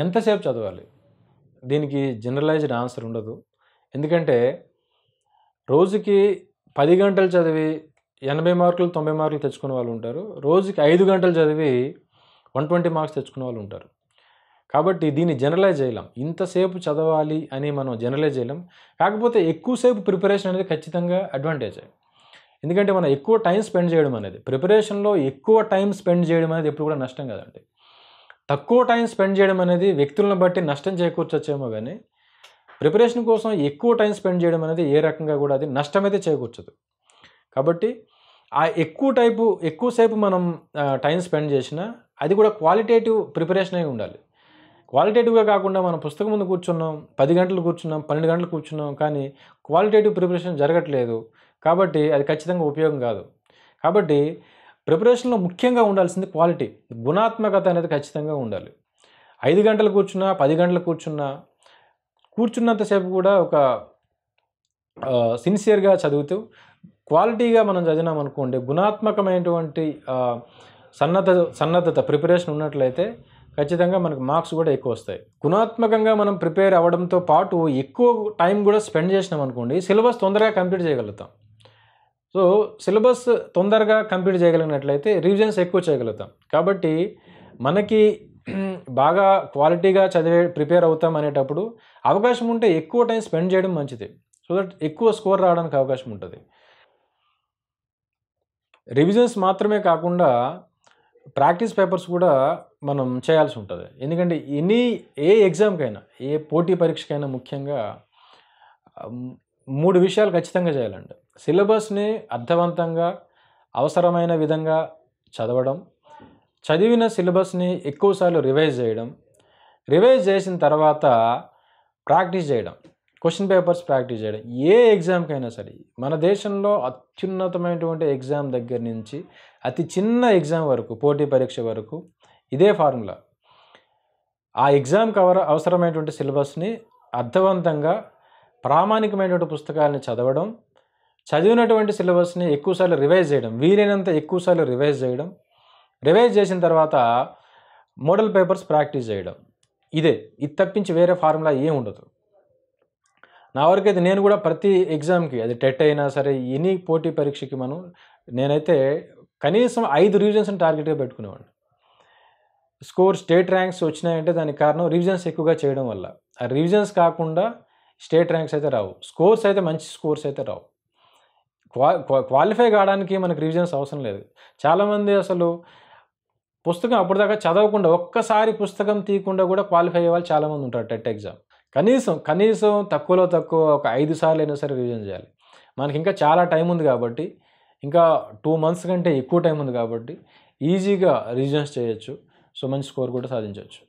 ఎంతసేపు చదవాలి దీనికి జనరలైజ్డ్ ఆన్సర్ ఉండదు ఎందుకంటే రోజుకి పది గంటలు చదివి ఎనభై మార్కులు తొంభై మార్కులు తెచ్చుకునే వాళ్ళు ఉంటారు రోజుకి ఐదు గంటలు చదివి వన్ ట్వంటీ మార్క్స్ తెచ్చుకునే వాళ్ళు ఉంటారు కాబట్టి దీన్ని జనరలైజ్ చేయలేం ఇంతసేపు చదవాలి అని మనం జనరలైజ్ చేయలేం కాకపోతే ఎక్కువసేపు ప్రిపరేషన్ అనేది ఖచ్చితంగా అడ్వాంటేజ్ ఎందుకంటే మనం ఎక్కువ టైం స్పెండ్ చేయడం అనేది ప్రిపరేషన్లో ఎక్కువ టైం స్పెండ్ చేయడం అనేది ఎప్పుడు కూడా నష్టం కదండి తక్కువ టైం స్పెండ్ చేయడం అనేది వ్యక్తులను బట్టి నష్టం చేకూర్చొచ్చేమో కానీ ప్రిపరేషన్ కోసం ఎక్కువ టైం స్పెండ్ చేయడం అనేది ఏ రకంగా కూడా అది నష్టమైతే చేకూర్చదు కాబట్టి ఆ ఎక్కువ టైపు ఎక్కువసేపు మనం టైం స్పెండ్ చేసినా అది కూడా క్వాలిటేటివ్ ప్రిపరేషన్ అయి ఉండాలి క్వాలిటేటివ్గా కాకుండా మనం పుస్తకం ముందు కూర్చున్నాం పది గంటలు కూర్చున్నాం పన్నెండు గంటలు కూర్చున్నాం కానీ క్వాలిటేటివ్ ప్రిపరేషన్ జరగట్లేదు కాబట్టి అది ఖచ్చితంగా ఉపయోగం కాదు కాబట్టి ప్రిపరేషన్లో ముఖ్యంగా ఉండాల్సింది క్వాలిటీ గుణాత్మకత అనేది ఖచ్చితంగా ఉండాలి ఐదు గంటలు కూర్చున్నా పది గంటలు కూర్చున్నా కూర్చున్నంతసేపు కూడా ఒక సిన్సియర్గా చదువుతూ క్వాలిటీగా మనం చదివినాం అనుకోండి గుణాత్మకమైనటువంటి సన్నద్ధ సన్నద్ధత ప్రిపరేషన్ ఉన్నట్లయితే ఖచ్చితంగా మనకు మార్క్స్ కూడా ఎక్కువ వస్తాయి గుణాత్మకంగా మనం ప్రిపేర్ అవ్వడంతో పాటు ఎక్కువ టైం కూడా స్పెండ్ చేసినాం అనుకోండి సిలబస్ తొందరగా కంప్లీట్ చేయగలుగుతాం సో సిలబస్ తొందరగా కంప్లీట్ చేయగలిగినట్లయితే రివిజన్స్ ఎక్కువ చేయగలుగుతాం కాబట్టి మనకి బాగా క్వాలిటీగా చదివే ప్రిపేర్ అవుతాం అనేటప్పుడు అవకాశం ఉంటే ఎక్కువ టైం స్పెండ్ చేయడం మంచిది సో దట్ ఎక్కువ స్కోర్ రావడానికి అవకాశం ఉంటుంది రివిజన్స్ మాత్రమే కాకుండా ప్రాక్టీస్ పేపర్స్ కూడా మనం చేయాల్సి ఉంటుంది ఎందుకంటే ఎనీ ఏ ఎగ్జామ్కైనా ఏ పోటీ పరీక్షకైనా ముఖ్యంగా మూడు విషయాలు ఖచ్చితంగా చేయాలండి సిలబస్ని అర్థవంతంగా అవసరమైన విధంగా చదవడం చదివిన సిలబస్ని ఎక్కువసార్లు రివైజ్ చేయడం రివైజ్ చేసిన తర్వాత ప్రాక్టీస్ చేయడం క్వశ్చన్ పేపర్స్ ప్రాక్టీస్ చేయడం ఏ ఎగ్జామ్కైనా సరే మన దేశంలో అత్యున్నతమైనటువంటి ఎగ్జామ్ దగ్గర నుంచి అతి చిన్న ఎగ్జామ్ వరకు పోటీ పరీక్ష వరకు ఇదే ఫార్ములా ఆ ఎగ్జామ్కి అవసరమైనటువంటి సిలబస్ని అర్థవంతంగా ప్రామాణికమైనటువంటి పుస్తకాలని చదవడం చదివినటువంటి సిలబస్ని ఎక్కువసార్లు రివైజ్ చేయడం వీలైనంత ఎక్కువసార్లు రివైజ్ చేయడం రివైజ్ చేసిన తర్వాత మోడల్ పేపర్స్ ప్రాక్టీస్ చేయడం ఇదే ఇది తప్పించి వేరే ఫార్ములా ఏం ఉండదు నా వరకు అయితే నేను కూడా ప్రతి ఎగ్జామ్కి అది టెట్ అయినా సరే ఎనీ పోటీ పరీక్షకి మనం నేనైతే కనీసం ఐదు రివిజన్స్ని టార్గెట్గా పెట్టుకునేవాడిని స్కోర్ స్టేట్ ర్యాంక్స్ వచ్చినాయంటే దానికి కారణం రివిజన్స్ ఎక్కువగా చేయడం వల్ల ఆ రివిజన్స్ కాకుండా స్టేట్ ర్యాంక్స్ అయితే రావు స్కోర్స్ అయితే మంచి స్కోర్స్ అయితే రావు క్వా క్వాలిఫై కావడానికి మనకు రివిజన్స్ అవసరం లేదు చాలామంది అసలు పుస్తకం అప్పటిదాకా చదవకుండా ఒక్కసారి పుస్తకం తీయకుండా కూడా క్వాలిఫై అయ్యే వాళ్ళు చాలామంది ఉంటారు టెట్ ఎగ్జామ్ కనీసం కనీసం తక్కువలో తక్కువ ఒక ఐదు సార్లు అయినా సరే రివిజన్ చేయాలి మనకి ఇంకా చాలా టైం ఉంది కాబట్టి ఇంకా టూ మంత్స్ కంటే ఎక్కువ టైం ఉంది కాబట్టి ఈజీగా రివిజన్స్ చేయొచ్చు సో మంచి స్కోర్ కూడా సాధించవచ్చు